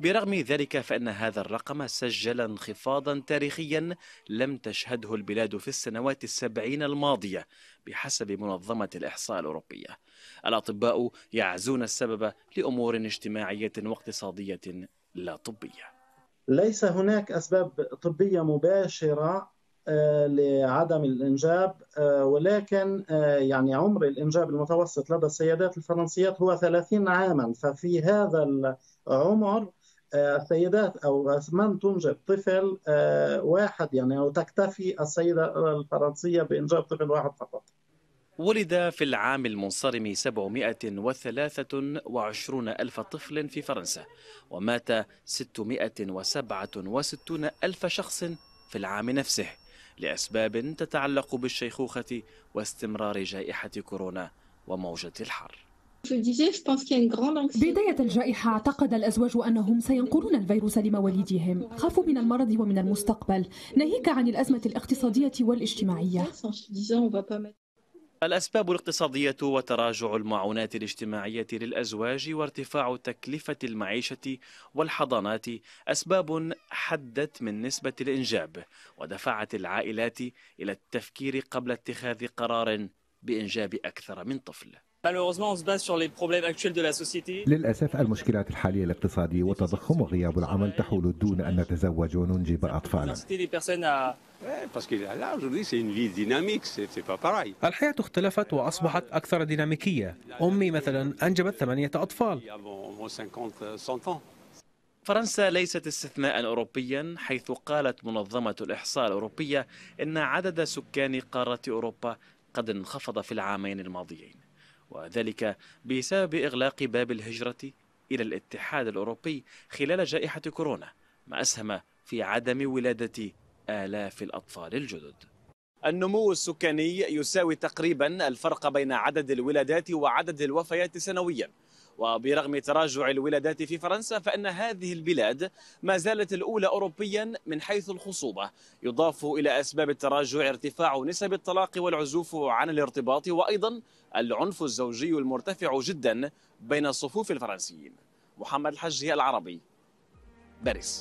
برغم ذلك فإن هذا الرقم سجل انخفاضا تاريخيا لم تشهده البلاد في السنوات السبعين الماضية بحسب منظمة الإحصاء الأوروبية الأطباء يعزون السبب لأمور اجتماعية واقتصادية لا طبية ليس هناك أسباب طبية مباشرة آه، لعدم الإنجاب آه، ولكن آه، يعني عمر الإنجاب المتوسط لدى السيدات الفرنسيات هو 30 عاما ففي هذا العمر السيدات آه، او من تنجب طفل آه، واحد يعني او تكتفي السيده الفرنسيه بانجاب طفل واحد فقط. ولد في العام المنصرم 723 ألف طفل في فرنسا ومات 667 ألف شخص في العام نفسه لأسباب تتعلق بالشيخوخة واستمرار جائحة كورونا وموجة الحر بداية الجائحة اعتقد الأزواج أنهم سينقلون الفيروس لمواليدهم خافوا من المرض ومن المستقبل ناهيك عن الأزمة الاقتصادية والاجتماعية الأسباب الاقتصادية وتراجع المعونات الاجتماعية للأزواج وارتفاع تكلفة المعيشة والحضانات أسباب حدت من نسبة الإنجاب ودفعت العائلات إلى التفكير قبل اتخاذ قرار بإنجاب أكثر من طفل للأسف المشكلات الحالية الاقتصادية والتضخم وغياب العمل تحول دون أن نتزوج وننجب أطفالا الحياة اختلفت وأصبحت أكثر ديناميكية أمي مثلا أنجبت ثمانية أطفال euh, فرنسا ليست استثناء أوروبيا حيث قالت منظمة الإحصاء الأوروبية إن عدد سكان قارة أوروبا قد انخفض في العامين الماضيين وذلك بسبب إغلاق باب الهجرة إلى الاتحاد الأوروبي خلال جائحة كورونا ما أسهم في عدم ولادة آلاف الأطفال الجدد النمو السكاني يساوي تقريبا الفرق بين عدد الولادات وعدد الوفيات سنويا وبرغم تراجع الولادات في فرنسا فإن هذه البلاد ما زالت الأولى أوروبيا من حيث الخصوبة يضاف إلى أسباب التراجع ارتفاع نسب الطلاق والعزوف عن الارتباط وأيضا العنف الزوجي المرتفع جدا بين الصفوف الفرنسيين محمد الحج العربي باريس